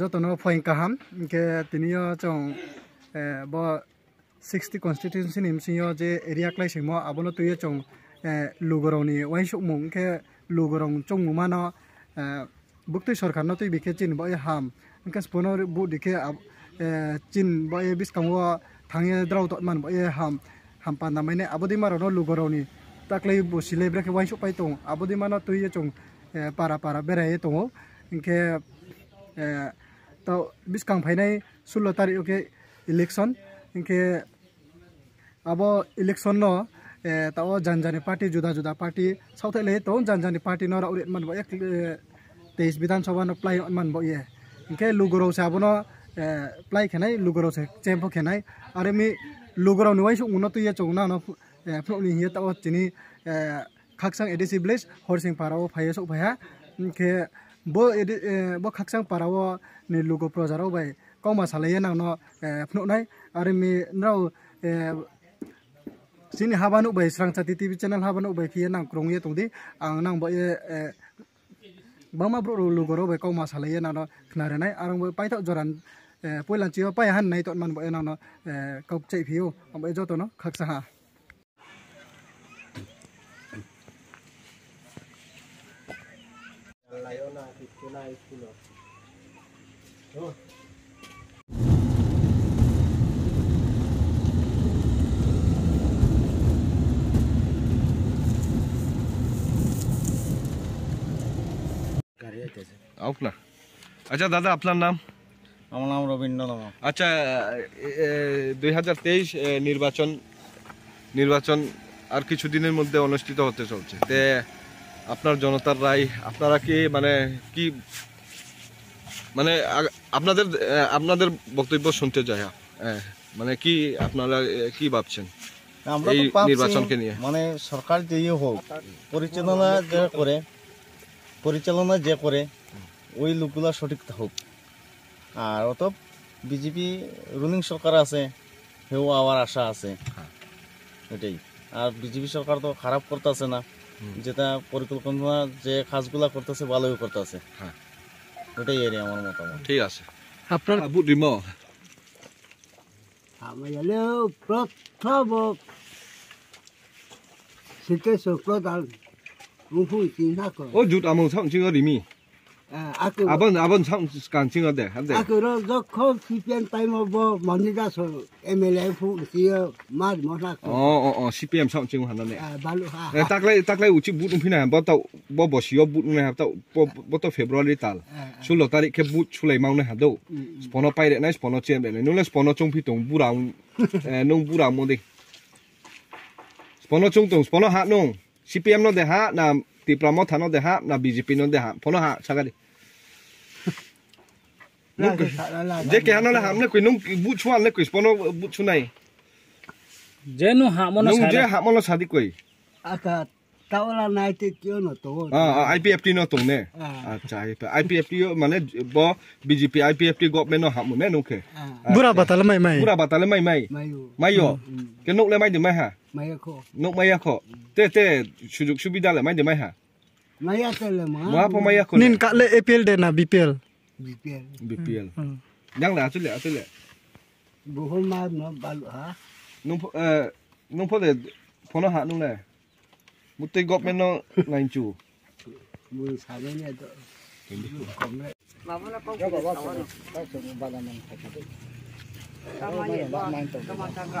যতনো ফয়ং কাহাম কে তিনি চং ব সিক্সটি কনস্টিটিউন্সি নিমসিও যে এরিয়া ক্লাই সিংহ আবনো তুই চং লুগরংনি ওই সুকমুং কে লুগরং চংমুমানো বুক্তি সরকারনো তুই বিখে চিন বই হাম ইনকে স্পনর বু দিখে চিন বই বিসকাঙ্গ থাঙে দ্রাউ তৎমান বই হাম হাম্পা নামাইনে আবদি মারনো লুগরংনি তাকলাই বসিলে ব্রেখে ওয়াই সুপাই তো আবদি মানো তুই চৌ পারা পারা বেড়াই তো ইনকে तिसकाङ भइ नै सोह्र तारिक ओके इलेक्सन के अब इलेक्सन न ए त जान जाने पार्टी जुदा जुदा पार्टी साउथ एलै त जान जाने पार्टी नरा उरे मन भयो तेइस विधानसभा न प्लाइ मन भयो के लुगुरौ छ आबो न प्लाइ खेनै लुगुरौ छ चेम्प खेनै अरे मि लुगुरौ नुवाइ छ त ये चो ना न फ्लो नि हे त ओ चिनी खाक्सङ एडिसिब्लेस होर्सिंग पारो फायस उभया के bo edi bo khaksang parawo ni lugo projaro bai koma salaya nang no phno nai ari mi nau sini habanu bai srang chati tv channel habanu bai khia nang krong ye tongdi ang nang ba ye bama bro lugo ro bai koma salaya nang no khna re nai arang bai pai tho joran poilan chiyo pai han nai tot man bai nang no kok chei phiu am bai jo to no khaksa ha আচ্ছা দাদা আপনার নাম আমার নাম রবীন্দ্র আচ্ছা দুই হাজার তেইশ নির্বাচন নির্বাচন আর কিছুদিনের মধ্যে অনুষ্ঠিত হতে চলছে তে আপনার জনতার রায় আপনারা কি মানে কি মানে আপনাদের আপনাদের বক্তব্য শুনতে চাই হ্যাঁ মানে কি আপনারা কি ভাবছেন এই নির্বাচনকে নিয়ে মানে সরকার যেই হোক পরিচালনা যে করে পরিচালনা যে করে ওই লোকগুলা সঠিক হোক আর অত বিজেপি রুলিং সরকার আছে সেও আবার আশা আছে হ্যাঁ। এটাই আর বিজেপি সরকার তো খারাপ করতেছে না যেটা পরিকল্পনা যে কাজগুলা করতেছে ভালোই করতেছে হ্যাঁ ওটাই এরিয়া আমার মতামত ঠিক আছে আপনার আবু রিম আমি হলো প্রথম শিখে শুক্র দাল রুহু চিন্তা করে ও জুট আমি রিমি 아번 아번 상간칭어데 한데 아 그러서 코 CPN 타이머 뭐 먼저서 MLF 시어 말 못하 어어어 CPM 상칭 한다네 아 발로 아 딱래 딱래 우치 부트 피나 버터 버버 시어 부트네 합다 버터 페브루아리 달 출로 타리 게 부트 출레 마우네 하도 스포너 파이레 나이 스포너 쳔베네 놀레 스포너 총피 동 부라운 농 부라 모데 스포너 총동 스포너 하농 সিপিএম নো দেহা না ত্রিপুরামো থানো দেহা না বিজেপি নো দেহা ফলো হা সাগারি যে কেহা নলে হামনে কই নুম বুছু আনলে কইস পনো বুছু নাই যে নু হামন নুম যে হামন সাদি কই আকা তাওলা নাই তে কিও ন তো আ আইপিএফটি ন তোনে আচ্ছা আইপিএফটি মানে ব বিজেপি আইপিএফটি গভর্নমেন্ট ন হামনে নুকে বুড়া বাতালে মাই মাই বুড়া বাতালে মাই মাই মাইও কেনুকলে মাই দি মাই হা maya ko no maya ko te te sujuk subida le mai de mai ha maya te le ma ma pa maya ko nin ka le apl e de na bpl bpl bpl mm. mm. yang la tu le tu le bohol ma ma balu ha nung eh nung po le pono ha nung le mutte gop men no ngain chu mu sa le ne to Mama na pong pinagawa no. Kasi bala man kasi. Tama niya ba? Tama taga.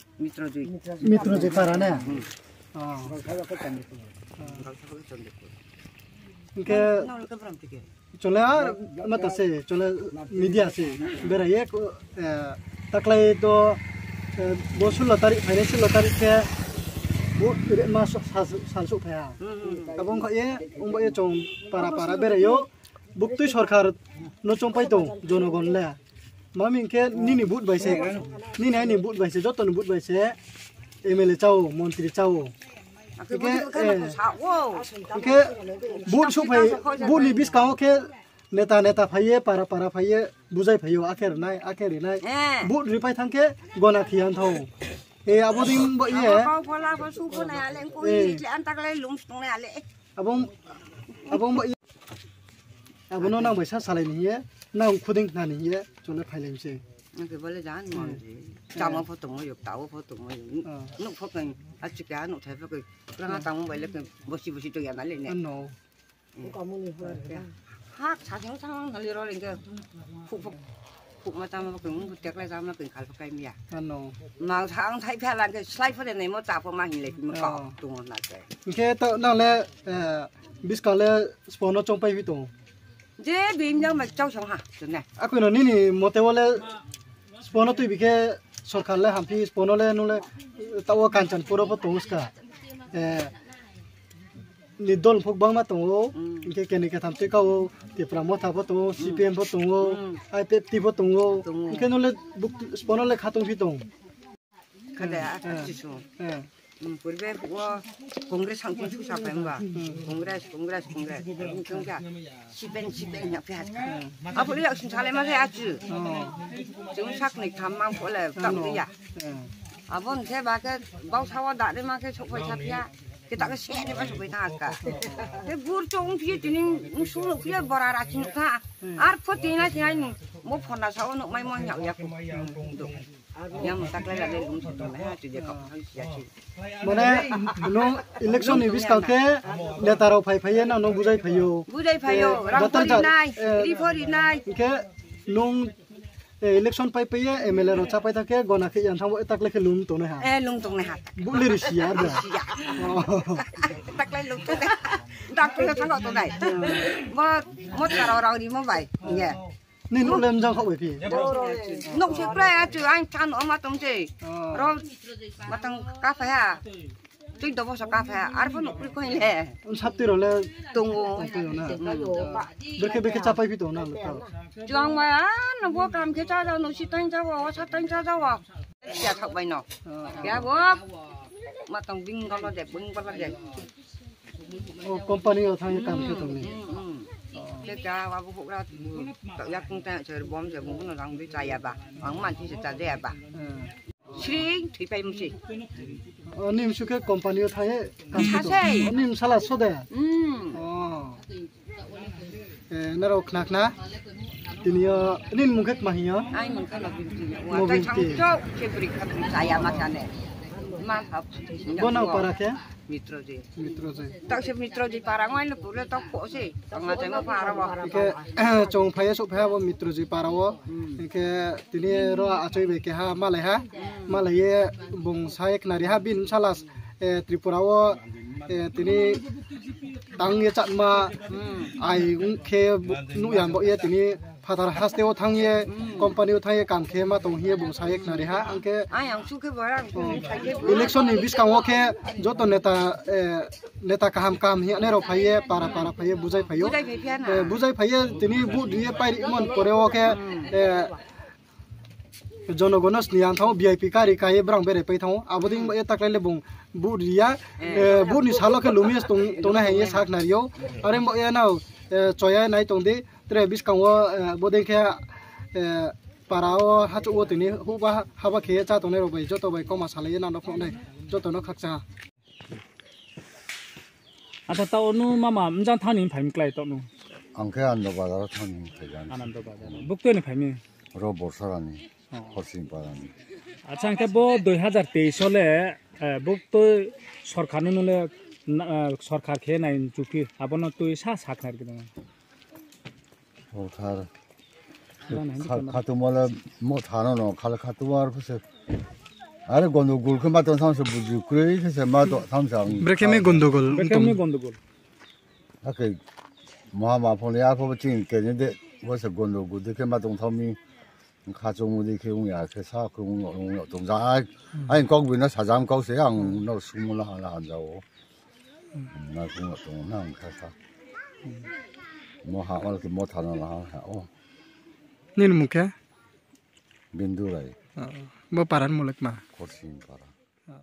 মিত্রজি মিত্রজি পারা না চলে আর মত আছে চলে media আছে বেড়াইয়ে তাকলাই তো দশ ষোলো তারিখ ফাইনে ষোলো তারিখে মাস সালসো ফায়া হ্যাঁ। এবং এ চং পারা পারা বেড়াইও বুক্তি সরকার নচম্পাইতো জনগণ লা mami inke nini but baise nini ani but baise joto ni but baise emele chao montri chao inke inke eh, but su but ni bis kao ke नेता नेता फाइए पारा पारा फाइए बुझाइ फाइयो आखेर नाय आखेर नाय बुट रिफाइ थांके गना खियान थाउ ए आबो दिन ब ये आबो आबो आबो नो नां बैसा सालायनो हिए na ông khuding na ni ye cho nó phải làm gì nó cái vấn đề giá gì, trăm ông phát tụng nó dục tàu phát tụng nó nó phát cái à chụp giá nó thấy phát cái cái nó tao muốn vậy là cái bớt xí bớt xí tôi này nè nó có muốn gì hơn hát sáng sáng sáng nó đi rồi cái phụ phục phụ mà tao mà cái muốn tiếc lại tao mà cần khai phát cái mía nó mà thằng thấy phải là cái sai slide phát này mới mà tao mà hình lại mà có tụng là cái cái tao nó là biscal là spawn nó trông bay với tụng যে বিমজাং মাই চাও song হা জনে আকু ননি নি মতে বলে স্পন তুই বিকে সরকার লে হামপি স্পন লে নুলে তাও কাঞ্চন পুরো পতো উসকা এ ni don phok bang ma tongo ke ke ni ka tham te ka o te pra mo tha bo tongo cpm bo tongo ai pe ti bo tongo ke no le buk spon le khatung bi tong khale a chi chu 음, 그리고 그거 공개 상품 추사 뺀 거야. 공개, 공개, 공개. 그러니까 시뺀, 시뺀 옆에 하지. 앞으로 역시 잘해만 해야지. 지금 사건이 담만 벌래, 땅이야. 아본 제 막에 뭐 사와 나를 막에 속을 잡이야. 그 다가 시간이 맞아 보이다 할까. 물 조금 뒤에 드는 술을 그래 뭐라 알아지니까. 아르포티나 지나니 뭐 퍼나 사오는 마이 뭐냐고 약국. মানে election EVs কালকে লেটারাও phi ফাইয়ে না নং বুঝাই ফাইও বুঝাই ফাইও রাতরি নাই রিফরি নাই কে নং election পাই পাইয়ে এমএলএ রচা পাই থাকে গনাকে জানতাম তাকলে কে লুম তো না এ লুম তো না বলে রিসি আর তাকলে লুম তো ডাক্তার কথা তো নাই মত মত কারাও রাউনি মোবাইল ইয়া nên nó lên không bởi vì nông chế play chứ anh chăn nó mà tông gì rồi mà tông cà phê à tôi đâu có sao cà phê à ở phần nông cái này ông sắp tiêu rồi tung ông tiêu rồi nè được cái biết cái chắp phải biết đâu nè chứ ông mà nó vô cầm cái cha đâu nó chỉ tăng cha vào sắp tăng cha đâu à giờ thọc bài nào, cái vô mà tông vinh con nó đẹp vinh con nó đẹp công ty ở thang cái cầm cái tông này thế cha qua bố phụ ra tự giác công ta chờ bom giờ bố nó đang bị chạy bà ông mà chỉ sẽ chạy ra bà সিং থুই পাই মুছি অনিম সুকে কোম্পানিও থাকে থাকে অনিম সালা সদে হুম ও এ narrow খনাক না তিনিও নিন মুখে মাহিও আই মুখে লাগি তিনিও ওয়াটাই ছাংচো কেবরি খাবি চায়া মাথানে মা হাব বনাও পারাকে Mitro sih. Tak sih Mitro sih parang wae tak kok sih. Tengah tengah parang wae. cung phaya suk phaya wae Mitro sih parang wae. Ike tini ro acoi beke ha malah ha. Malai ye bong saya kenari ha bin salas. Eh Tripura wae. Eh tini tang ye chat ma. Hmm. Ai ung ke nu yang bo ye tini father हास्ते थे company थे कानखे मतिए बोसाई नारे हाँ election बीस कांगे जो तो नेता ए, नेता कहम कहम हिने फाइए पारा पारा फाइए बुझाई फाइ बुझाई फाइए तीन बुद्ध पाइन परे जनगणस निपी कारी कहे ब्रां बेरे पे अब दिन तकलाइले बो बुट दिया बुट निशाल लुमेश तुम तुम हाइए सा नारियो अरे ना चया नाई तुम tre bis kang wo eh, bo de khe eh, parao ha chu wo tini hu ba ha ba khe cha tone ro bai joto bai ko ma sale na no phone dai joto no khakcha আচ্ছা তাও নু মামা মজান Thani Faim ক্লাই তো নু আংকে আনন্দ বাজার Thani Faizan আনন্দ বাজার বুকতে নি ফাইমি র বর্ষরানি হরসিং পারানি আচ্ছা আংকে বো 2023 সালে বুকতে সরকার নুলে সরকার খে নাই চুকি আবন তুই সা সাকনার কি 오타 카투마라 못하노 칼 카투와 부세 আরে গন্ডগোল কে মাতন সামসে বুঝি করে এসে মাতো সামসে ব্রেকে মে গন্ডগোল ব্রেকে মে গন্ডগোল আকে মহা মা ফোন ইয়া ফো চিন কে জে দে বসে গন্ডগোল দেখে মাতন থামি খা চোমু দেখে উং ইয়া কে সা কো উং উং দং জা আই কক বিনা সাজাম কক সে আং নো সুমু লা লা যাও না কো দং না খা সা 摸黑我就摸透啦，哦。你的木卡？面都来。哦，没把人木来嘛？可是没把人。哦。